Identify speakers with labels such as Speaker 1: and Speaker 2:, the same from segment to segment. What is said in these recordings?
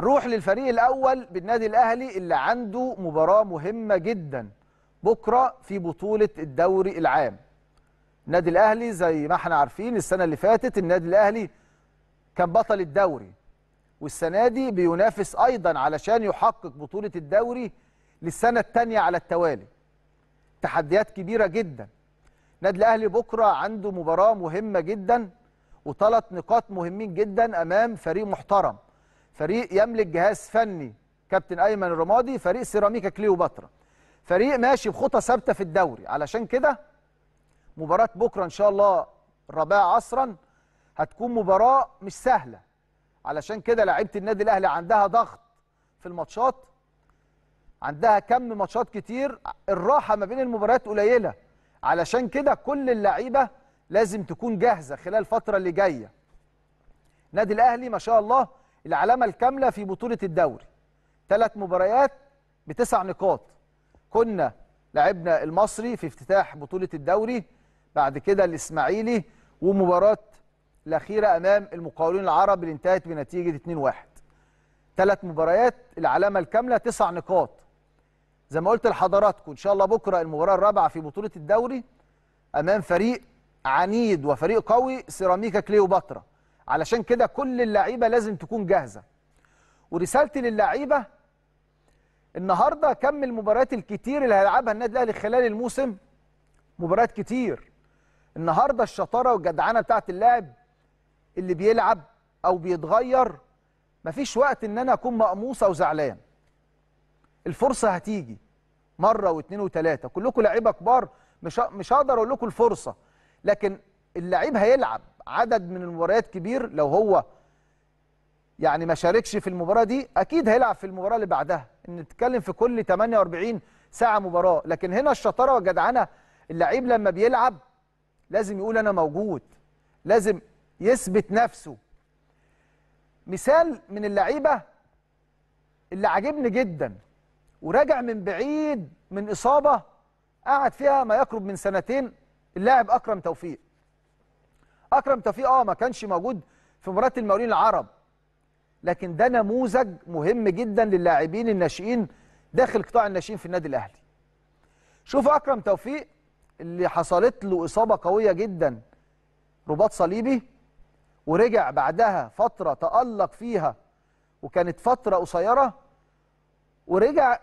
Speaker 1: نروح للفريق الأول بالنادي الأهلي اللي عنده مباراة مهمة جدا بكرة في بطولة الدوري العام النادي الأهلي زي ما احنا عارفين السنة اللي فاتت النادي الأهلي كان بطل الدوري والسنة دي بينافس أيضا علشان يحقق بطولة الدوري للسنة الثانية على التوالي تحديات كبيرة جدا النادي الأهلي بكرة عنده مباراة مهمة جدا وثلاث نقاط مهمين جدا أمام فريق محترم فريق يملك جهاز فني كابتن ايمن الرمادي فريق سيراميكا كليوباترا فريق ماشي بخطى ثابته في الدوري علشان كده مباراه بكره ان شاء الله الرابعه عصرا هتكون مباراه مش سهله علشان كده لعيبه النادي الاهلي عندها ضغط في الماتشات عندها كم ماتشات كتير الراحه ما بين المباريات قليله علشان كده كل اللعيبه لازم تكون جاهزه خلال الفتره اللي جايه نادي الاهلي ما شاء الله العلامة الكاملة في بطولة الدوري ثلاث مباريات بتسع نقاط كنا لعبنا المصري في افتتاح بطولة الدوري بعد كده الإسماعيلي ومباراة الأخيرة أمام المقاولين العرب اللي انتهت بنتيجة 2-1 ثلاث مباريات العلامة الكاملة تسع نقاط زي ما قلت لحضراتكم إن شاء الله بكرة المباراة الرابعة في بطولة الدوري أمام فريق عنيد وفريق قوي سيراميكا كليوباترا علشان كده كل اللعيبه لازم تكون جاهزه ورسالتي للعيبه النهارده كم المباريات الكتير اللي هيلعبها النادي الاهلي خلال الموسم مباريات كتير النهارده الشطاره والجدعانة بتاعت اللاعب اللي بيلعب او بيتغير مفيش وقت ان انا اكون مقموص او زعلان الفرصه هتيجي مره واثنين وثلاثه كلكم لعيبه كبار مش مش هقدر اقول لكم الفرصه لكن اللعيب هيلعب عدد من المباريات كبير لو هو يعني ما شاركش في المباراه دي اكيد هيلعب في المباراه اللي بعدها نتكلم في كل 48 ساعه مباراه لكن هنا الشطاره والجدعنه اللعيب لما بيلعب لازم يقول انا موجود لازم يثبت نفسه مثال من اللعيبه اللي عاجبني جدا وراجع من بعيد من اصابه قعد فيها ما يقرب من سنتين اللاعب اكرم توفيق اكرم توفيق اه ما كانش موجود في مباراه المقاولين العرب لكن ده نموذج مهم جدا للاعبين الناشئين داخل قطاع الناشئين في النادي الاهلي شوف اكرم توفيق اللي حصلت له اصابه قويه جدا رباط صليبي ورجع بعدها فتره تالق فيها وكانت فتره قصيره ورجع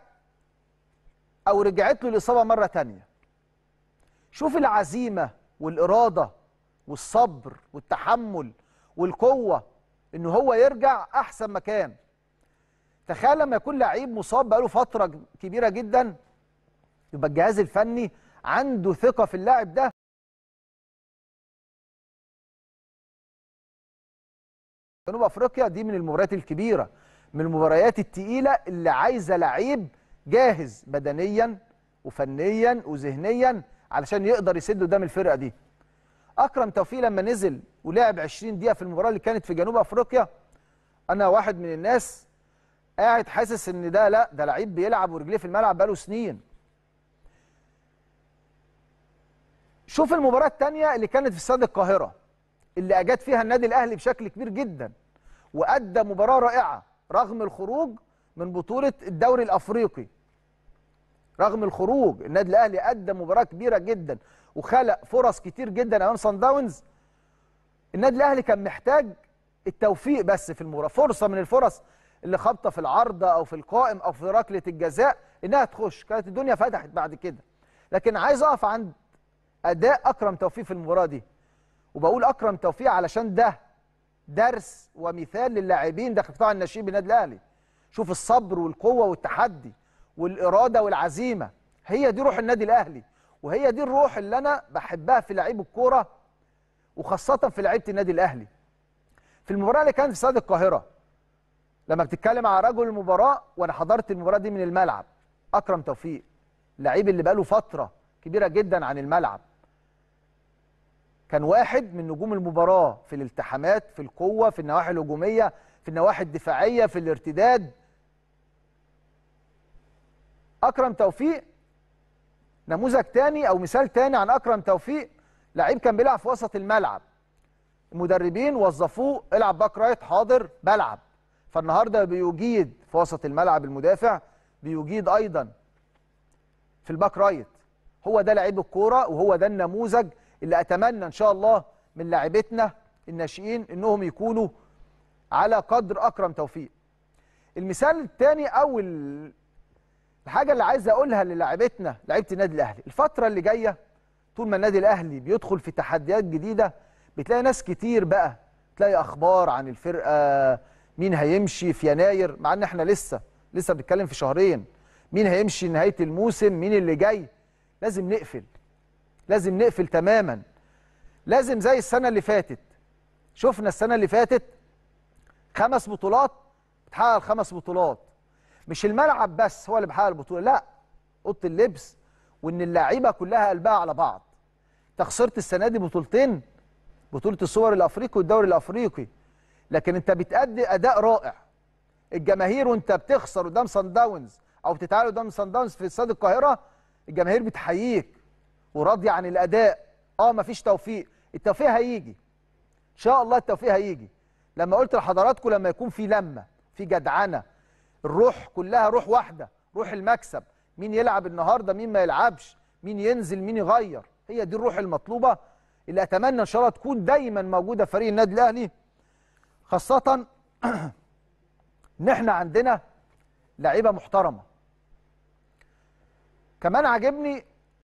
Speaker 1: او رجعت له الاصابه مره تانية شوف العزيمه والاراده والصبر والتحمل والقوة إن هو يرجع أحسن مكان تخيل لما يكون لعيب مصاب بقاله فترة كبيرة جدا يبقى الجهاز الفني عنده ثقة في اللاعب ده جنوب افريقيا دي من المباريات الكبيره من المباريات التقيله اللي عايزه لعيب جاهز بدنيا وفنيا وذهنيا علشان يقدر يسد قدام الفرقه دي اكرم توفيق لما نزل ولعب 20 دقيقه في المباراه اللي كانت في جنوب افريقيا انا واحد من الناس قاعد حاسس ان ده لا ده لعيب بيلعب ورجليه في الملعب بقاله سنين شوف المباراه الثانيه اللي كانت في استاد القاهره اللي اجاد فيها النادي الاهلي بشكل كبير جدا وادى مباراه رائعه رغم الخروج من بطوله الدوري الافريقي رغم الخروج النادي الاهلي ادى مباراه كبيره جدا وخلق فرص كتير جدا امام سان داونز النادي الاهلي كان محتاج التوفيق بس في المباراه فرصه من الفرص اللي خابطه في العارضه او في القائم او في ركله الجزاء انها تخش كانت الدنيا فتحت بعد كده لكن عايز اقف عند اداء اكرم توفيق في المباراه دي وبقول اكرم توفيق علشان ده درس ومثال للاعبين داخل قطاع الناشئين بالنادي الاهلي شوف الصبر والقوه والتحدي والاراده والعزيمه هي دي روح النادي الاهلي وهي دي الروح اللي انا بحبها في لعيب الكوره وخاصه في لعيبه النادي الاهلي في المباراه اللي كانت في استاد القاهره لما بتتكلم على رجل المباراه وانا حضرت المباراه دي من الملعب اكرم توفيق لعيب اللي بقاله فتره كبيره جدا عن الملعب كان واحد من نجوم المباراه في الالتحامات في القوه في النواحي الهجوميه في النواحي الدفاعيه في الارتداد اكرم توفيق نموذج تاني او مثال تاني عن اكرم توفيق لعيب كان بيلعب في وسط الملعب المدربين وظفوه العب باك رايت حاضر بلعب فالنهارده بيجيد في وسط الملعب المدافع بيجيد ايضا في الباك رايت هو ده لعيب الكوره وهو ده النموذج اللي اتمنى ان شاء الله من لاعبتنا الناشئين انهم يكونوا على قدر اكرم توفيق المثال الثاني او الحاجه اللي عايز اقولها للاعبتنا لعيبه النادي الاهلي الفتره اللي جايه طول ما النادي الاهلي بيدخل في تحديات جديده بتلاقي ناس كتير بقى تلاقي اخبار عن الفرقه مين هيمشي في يناير مع ان احنا لسه لسه بنتكلم في شهرين مين هيمشي نهايه الموسم مين اللي جاي لازم نقفل لازم نقفل تماما لازم زي السنه اللي فاتت شفنا السنه اللي فاتت خمس بطولات بتحقق الخمس بطولات مش الملعب بس هو اللي بيحقق البطوله لا اوضه اللبس وان اللعيبه كلها قلبها على بعض انت خسرت السنه دي بطولتين بطوله الصور الافريقي والدوري الافريقي لكن انت بتأدي اداء رائع الجماهير وانت بتخسر قدام سان داونز او بتتعادل قدام سان داونز في استاد القاهره الجماهير بتحييك وراضيه عن الاداء اه مفيش توفيق التوفيق هيجي ان شاء الله التوفيق هيجي لما قلت لحضراتكم لما يكون في لمه في جدعنه الروح كلها روح واحده روح المكسب مين يلعب النهارده مين ما يلعبش مين ينزل مين يغير هي دي الروح المطلوبه اللي اتمنى ان شاء الله تكون دايما موجوده في فريق النادي الاهلي خاصه ان احنا عندنا لعيبه محترمه كمان عاجبني